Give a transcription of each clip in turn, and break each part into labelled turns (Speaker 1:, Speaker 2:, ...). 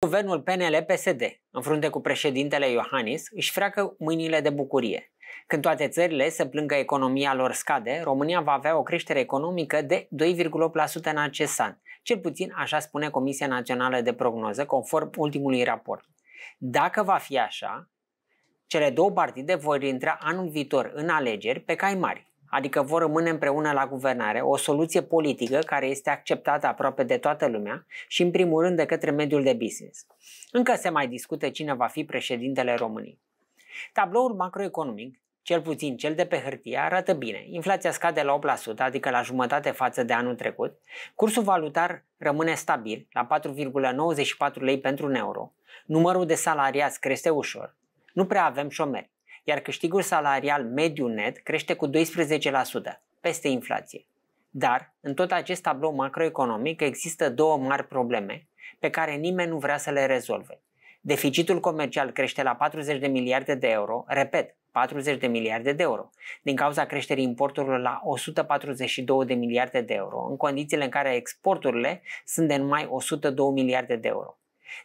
Speaker 1: Guvernul PNL-PSD, în frunte cu președintele Iohannis, își freacă mâinile de bucurie. Când toate țările se plângă economia lor scade, România va avea o creștere economică de 2,8% în acest an. Cel puțin așa spune Comisia Națională de Prognoză, conform ultimului raport. Dacă va fi așa, cele două partide vor intra anul viitor în alegeri pe cai mari adică vor rămâne împreună la guvernare, o soluție politică care este acceptată aproape de toată lumea și în primul rând de către mediul de business. Încă se mai discută cine va fi președintele României. Tabloul macroeconomic, cel puțin cel de pe hârtie, arată bine. Inflația scade la 8%, adică la jumătate față de anul trecut. Cursul valutar rămâne stabil, la 4,94 lei pentru un euro. Numărul de salariați crește ușor. Nu prea avem șomeri iar câștigul salarial mediu net crește cu 12% peste inflație. Dar, în tot acest tablou macroeconomic există două mari probleme pe care nimeni nu vrea să le rezolve. Deficitul comercial crește la 40 de miliarde de euro, repet, 40 de miliarde de euro, din cauza creșterii importurilor la 142 de miliarde de euro, în condițiile în care exporturile sunt de numai 102 miliarde de euro.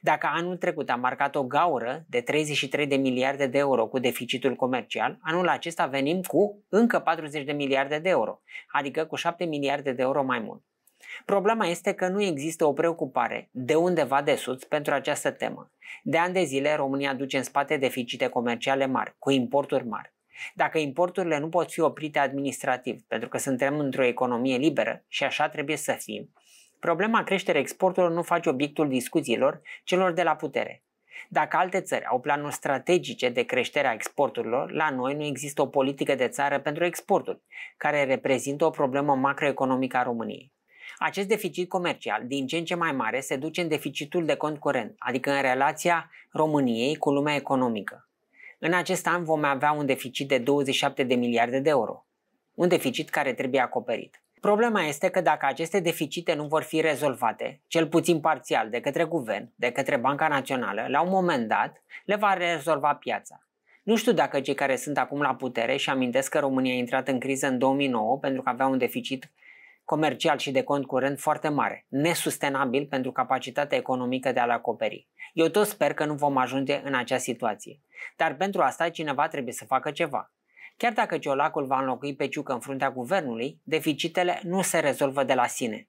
Speaker 1: Dacă anul trecut a marcat o gaură de 33 de miliarde de euro cu deficitul comercial, anul acesta venim cu încă 40 de miliarde de euro, adică cu 7 miliarde de euro mai mult. Problema este că nu există o preocupare de undeva de sus pentru această temă. De ani de zile, România duce în spate deficite comerciale mari, cu importuri mari. Dacă importurile nu pot fi oprite administrativ, pentru că suntem într-o economie liberă și așa trebuie să fim, Problema creșterii exporturilor nu face obiectul discuțiilor celor de la putere. Dacă alte țări au planuri strategice de creștere a exporturilor, la noi nu există o politică de țară pentru exporturi, care reprezintă o problemă macroeconomică a României. Acest deficit comercial, din ce în ce mai mare, se duce în deficitul de cont curent, adică în relația României cu lumea economică. În acest an vom avea un deficit de 27 de miliarde de euro, un deficit care trebuie acoperit. Problema este că dacă aceste deficite nu vor fi rezolvate, cel puțin parțial, de către guvern, de către Banca Națională, la un moment dat le va rezolva piața. Nu știu dacă cei care sunt acum la putere și amintesc că România a intrat în criză în 2009 pentru că avea un deficit comercial și de cont curent foarte mare, nesustenabil pentru capacitatea economică de a-l acoperi. Eu tot sper că nu vom ajunge în acea situație. Dar pentru asta cineva trebuie să facă ceva. Chiar dacă Ciolacul va înlocui pe Ciucă în fruntea guvernului, deficitele nu se rezolvă de la sine.